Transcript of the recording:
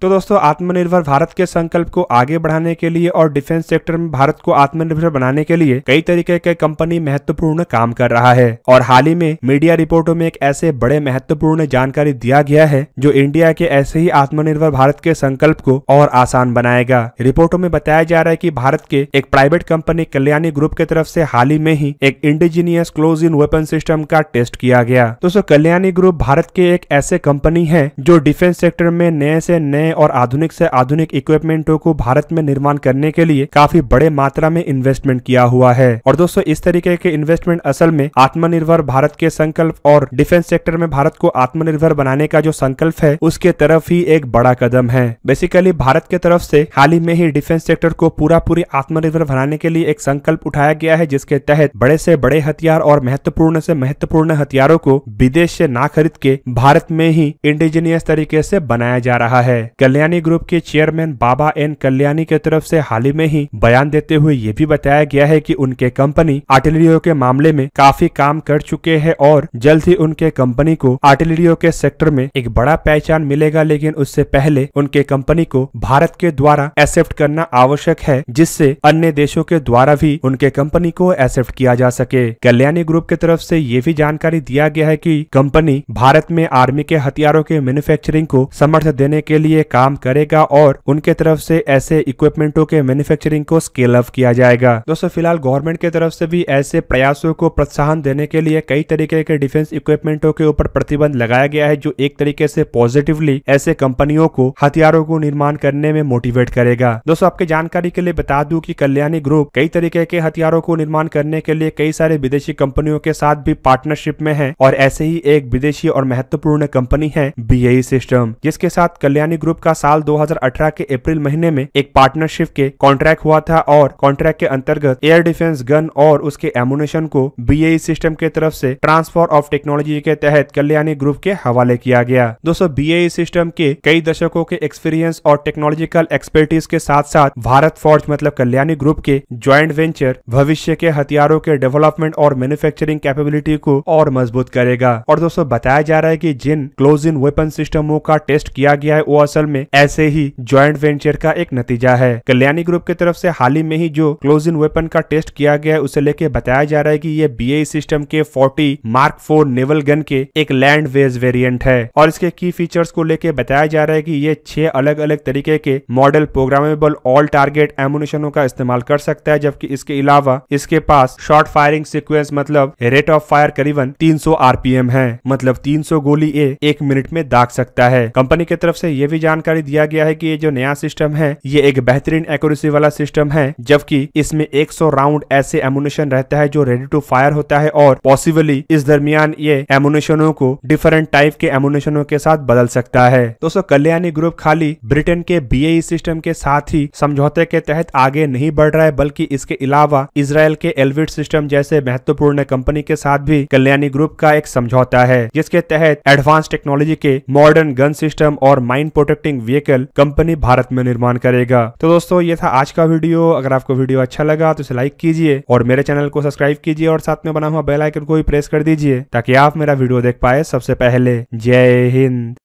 तो दोस्तों आत्मनिर्भर भारत के संकल्प को आगे बढ़ाने के लिए और डिफेंस सेक्टर में भारत को आत्मनिर्भर बनाने के लिए कई तरीके के कंपनी महत्वपूर्ण काम कर रहा है और हाल ही में मीडिया रिपोर्टों में एक ऐसे बड़े महत्वपूर्ण जानकारी दिया गया है जो इंडिया के ऐसे ही आत्मनिर्भर भारत के संकल्प को और आसान बनाएगा रिपोर्टों में बताया जा रहा है की भारत के एक प्राइवेट कंपनी कल्याणी ग्रुप के तरफ ऐसी हाल ही में ही एक indigenous close in weapon system का टेस्ट किया गया दोस्तों कल्याणी ग्रुप भारत के एक ऐसे कंपनी है जो डिफेंस सेक्टर में नए से नए नए और आधुनिक से आधुनिक इक्विपमेंटों को भारत में निर्माण करने के लिए काफी बड़े मात्रा में इन्वेस्टमेंट किया हुआ है और दोस्तों इस तरीके के इन्वेस्टमेंट असल में आत्मनिर्भर भारत के संकल्प और डिफेंस सेक्टर में भारत को आत्मनिर्भर बनाने का जो संकल्प है उसके तरफ ही एक बड़ा कदम है बेसिकली भारत के तरफ से हाल ही में ही डिफेंस सेक्टर को पूरा पूरी आत्मनिर्भर बनाने के लिए एक संकल्प उठाया गया है जिसके तहत बड़े से बड़े हथियार और महत्वपूर्ण से महत्वपूर्ण हथियारों को विदेश से ना खरीद के भारत में ही इंडिजीनियस तरीके से बनाया जा रहा है कल्याणी ग्रुप के चेयरमैन बाबा एन कल्याणी के तरफ से हाल ही में ही बयान देते हुए ये भी बताया गया है कि उनके कंपनी आर्टिलरियों के मामले में काफी काम कर चुके हैं और जल्द ही उनके कंपनी को आर्टिलरियों के सेक्टर में एक बड़ा पहचान मिलेगा लेकिन उससे पहले उनके कंपनी को भारत के द्वारा एक्सेप्ट करना आवश्यक है जिससे अन्य देशों के द्वारा भी उनके कंपनी को एक्सेप्ट किया जा सके कल्याणी ग्रुप की तरफ से ये भी जानकारी दिया गया है कि कंपनी भारत में आर्मी के हथियारों के मैन्युफैक्चरिंग को समर्थन देने के लिए काम करेगा और उनके तरफ से ऐसे इक्विपमेंटों के मैन्युफैक्चरिंग को स्केल अप किया जाएगा दोस्तों फिलहाल गवर्नमेंट की तरफ से भी ऐसे प्रयासों को प्रोत्साहन देने के लिए कई तरीके के डिफेंस इक्विपमेंटों के ऊपर प्रतिबंध लगाया गया है जो एक तरीके से पॉजिटिवली ऐसे कंपनियों को हथियारों को निर्माण करने में मोटिवेट करेगा दोस्तों आपके जानकारी के लिए बता दू की कल्याणी ग्रुप कई तरीके के हथियारों को निर्माण करने के लिए कई सारे विदेशी कंपनियों के साथ भी पार्टनरशिप में है और ऐसे ही एक विदेशी और महत्वपूर्ण कंपनी है बी सिस्टम e जिसके साथ कल्याणी ग्रुप ग्रुप का साल 2018 के अप्रैल महीने में एक पार्टनरशिप के कॉन्ट्रैक्ट हुआ था और कॉन्ट्रैक्ट के अंतर्गत एयर डिफेंस गन और उसके एमुनेशन को बी सिस्टम e के तरफ से ट्रांसफर ऑफ टेक्नोलॉजी के तहत कल्याणी ग्रुप के हवाले किया गया दोस्तों बी सिस्टम e के कई दशकों के एक्सपीरियंस और टेक्नोलॉजिकल एक्सपर्टीज के साथ साथ भारत फौज मतलब कल्याणी ग्रुप के ज्वाइंट वेंचर भविष्य के हथियारों के डेवलपमेंट और मैन्युफैक्चरिंग कैपेबिलिटी को और मजबूत करेगा और दोस्तों बताया जा रहा है की जिन क्लोज इन वेपन सिस्टमों का टेस्ट किया गया है वो असल में ऐसे ही ज्वाइंट वेंचर का एक नतीजा है कल्याणी ग्रुप की तरफ से हाल ही में ही जो क्लोज इन वेपन का टेस्ट किया गया है उसे लेके बताया जा रहा है कि ये बी सिस्टम के 40 मार्क फोर नेवल गन के एक लैंड वेज वेरियंट है और इसके की फीचर्स को लेके बताया जा रहा है की ये छह अलग अलग तरीके के मॉडल प्रोग्रामेबल ऑल टारगेट एमुनेशनों का इस्तेमाल कर सकता है जबकि इसके अलावा इसके पास शॉर्ट फायरिंग सिक्वेंस मतलब रेट ऑफ फायर करीबन 300 एम है मतलब सौ गोली ए एक मिनट में दाग सकता है कंपनी की तरफ से ये भी जान जानकारी दिया गया है कि ये जो नया सिस्टम है ये एक बेहतरीन एक्यूरेसी वाला सिस्टम है जबकि इसमें 100 राउंड ऐसे एमुनेशन रहता है जो रेडी टू फायर होता है और पॉसिबली इस दरमियान ये एमुनेशनों को डिफरेंट टाइप के एमुनेशनों के साथ बदल सकता है दोस्तों कल्याणी ग्रुप खाली ब्रिटेन के बी सिस्टम e के साथ ही समझौते के तहत आगे नहीं बढ़ रहा है बल्कि इसके अलावा इसराइल के एलविट सिस्टम जैसे महत्वपूर्ण कंपनी के साथ भी कल्याणी ग्रुप का एक समझौता है जिसके तहत एडवांस टेक्नोलॉजी के मॉडर्न गन सिस्टम और mind protective connecting vehicle company Bharat में निर्माण करेगा तो दोस्तों ये था आज का वीडियो अगर आपको वीडियो अच्छा लगा तो इसे लाइक कीजिए और मेरे चैनल को सब्सक्राइब कीजिए और साथ में बना हुआ बेलाइकन को भी प्रेस कर दीजिए ताकि आप मेरा वीडियो देख पाए सबसे पहले जय हिंद